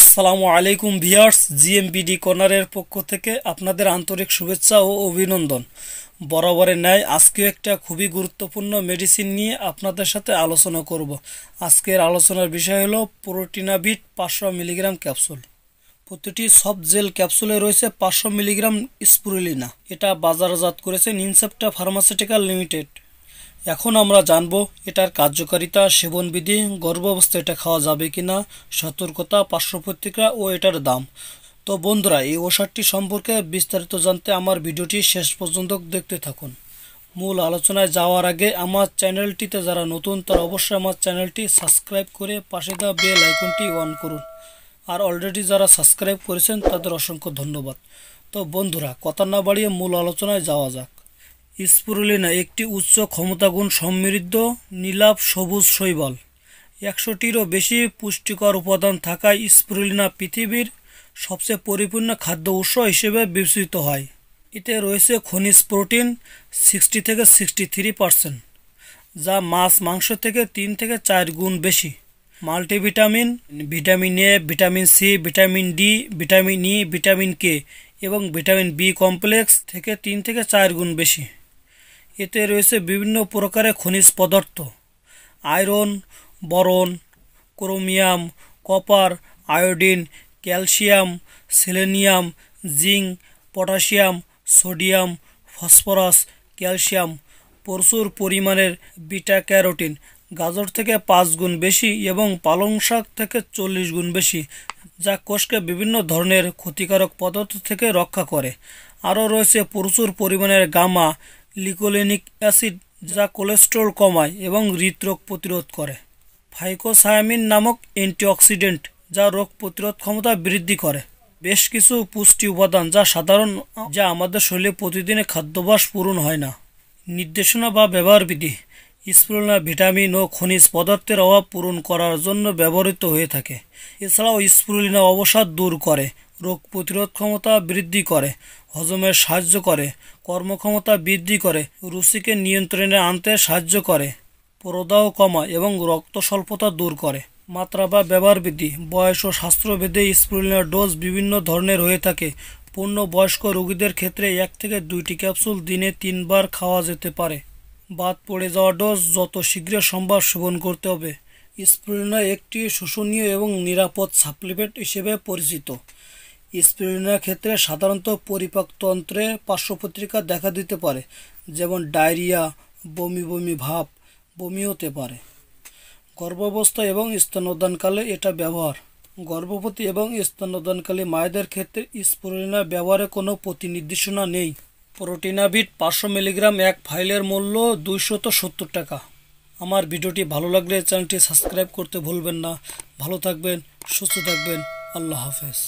আসসালামু আলাইকুম ভিয়ার্স জিএমবিডি কর্নারের পক্ষ থেকে আপনাদের আন্তরিক শুভেচ্ছা ও অভিনন্দন বরাবরের ন্যায় আজকেও একটা খুবই গুরুত্বপূর্ণ মেডিসিন নিয়ে আপনাদের সাথে আলোচনা করব আজকের আলোচনার বিষয় হলো প্রোটিনাবিট পাঁচশো মিলিগ্রাম ক্যাপসুল প্রতিটি সব জেল ক্যাপসুলে রয়েছে পাঁচশো মিলিগ্রাম স্পুরুলিনা এটা বাজারজাত করেছে ইনসেপ্টা ফার্মাসিউটিক্যাল লিমিটেড এখন আমরা জানব এটার কার্যকারিতা সেবনবিধি গর্ভাবস্থা এটা খাওয়া যাবে কিনা সতর্কতা পার্শ্বপত্রিকা ও এটার দাম তো বন্ধুরা এই ওষুধটি সম্পর্কে বিস্তারিত জানতে আমার ভিডিওটি শেষ পর্যন্ত দেখতে থাকুন মূল আলোচনায় যাওয়ার আগে আমার চ্যানেলটিতে যারা নতুন তারা অবশ্যই আমার চ্যানেলটি সাবস্ক্রাইব করে পাশে দেওয়া বেল আইকনটি অন করুন আর অলরেডি যারা সাবস্ক্রাইব করেছেন তাদের অসংখ্য ধন্যবাদ তো বন্ধুরা কথা না বাড়িয়ে মূল আলোচনায় যাওয়া যাক স্পুরুলিনা একটি উচ্চ ক্ষমতাগুণ সমৃদ্ধ নীলাভ সবুজ শৈবাল একশোটিরও বেশি পুষ্টিকর উপাদান থাকায় স্পুরুলিনা পৃথিবীর সবচেয়ে পরিপূর্ণ খাদ্য উৎস হিসেবে বিবেচিত হয় এতে রয়েছে খনিজ প্রোটিন সিক্সটি থেকে সিক্সটি থ্রি পারসেন্ট যা মাছ মাংস থেকে তিন থেকে চার গুণ বেশি multivitamin vitamin A vitamin C vitamin D vitamin E vitamin K এবং ভিটামিন বি কমপ্লেক্স থেকে তিন থেকে চার গুণ বেশি এতে রয়েছে বিভিন্ন প্রকারের খনিজ পদার্থ iron boron chromium copper iodine calcium selenium zinc potassium sodium phosphorus calcium প্রচুর পরিমাণের বিটা ক্যারোটিন গাজর থেকে পাঁচ গুণ বেশি এবং পালং শাক থেকে চল্লিশ গুণ বেশি যা কোষকে বিভিন্ন ধরনের ক্ষতিকারক পদার্থ থেকে রক্ষা করে আরও রয়েছে প্রচুর পরিমাণের গামা লিকোলেনিক অ্যাসিড যা কোলেস্ট্রল কমায় এবং হৃদরোগ প্রতিরোধ করে ফাইকোসায়ামিন নামক অ্যান্টিঅক্সিডেন্ট যা রোগ প্রতিরোধ ক্ষমতা বৃদ্ধি করে বেশ কিছু পুষ্টি উপাদান যা সাধারণ যা আমাদের শরীরে প্রতিদিনে খাদ্যাভ্যাস পূরণ হয় না নির্দেশনা বা ব্যবহার বিধি স্প্রোলা ভিটামিন ও খনিজ পদার্থের অভাব পূরণ করার জন্য ব্যবহৃত হয়ে থাকে এছাড়াও স্প্রুলিনা অবসাদ দূর করে রোগ প্রতিরোধ ক্ষমতা বৃদ্ধি করে হজমে সাহায্য করে কর্মক্ষমতা বৃদ্ধি করে রুচিকে নিয়ন্ত্রণে আনতে সাহায্য করে প্রদাহ কমায় এবং রক্ত স্বল্পতা দূর করে মাত্রা বা ব্যবহার বৃদ্ধি বয়স ও স্বাস্থ্যভেদে স্পুলিনার ডোজ বিভিন্ন ধরনের হয়ে থাকে পূর্ণ বয়স্ক রোগীদের ক্ষেত্রে এক থেকে দুইটি ক্যাপসুল দিনে তিনবার খাওয়া যেতে পারে বাদ পড়ে যাওয়া ডোজ যত শীঘ্র সম্ভব সেবন করতে হবে স্পুলিনা একটি শোষণীয় এবং নিরাপদ সাপ্লিমেন্ট হিসেবে পরিচিত স্পিরোনার ক্ষেত্রে সাধারণত পরিপাকতন্ত্রে পার্শ্বপত্রিকা দেখা দিতে পারে যেমন ডায়রিয়া বমি বমি ভাব বমি হতে পারে গর্ভাবস্থা এবং স্তনোদানকালে এটা ব্যবহার গর্ভবতী এবং স্তনোদানকালে মায়েদের ক্ষেত্রে স্পুরিনা ব্যবহারে কোনো প্রতিনির্দেশনা নেই প্রোটিনাবিট পাঁচশো মিলিগ্রাম এক ফাইলের মূল্য দুইশত সত্তর টাকা আমার ভিডিওটি ভালো লাগলে চ্যানেলটি সাবস্ক্রাইব করতে ভুলবেন না ভালো থাকবেন সুস্থ থাকবেন আল্লাহ হাফেজ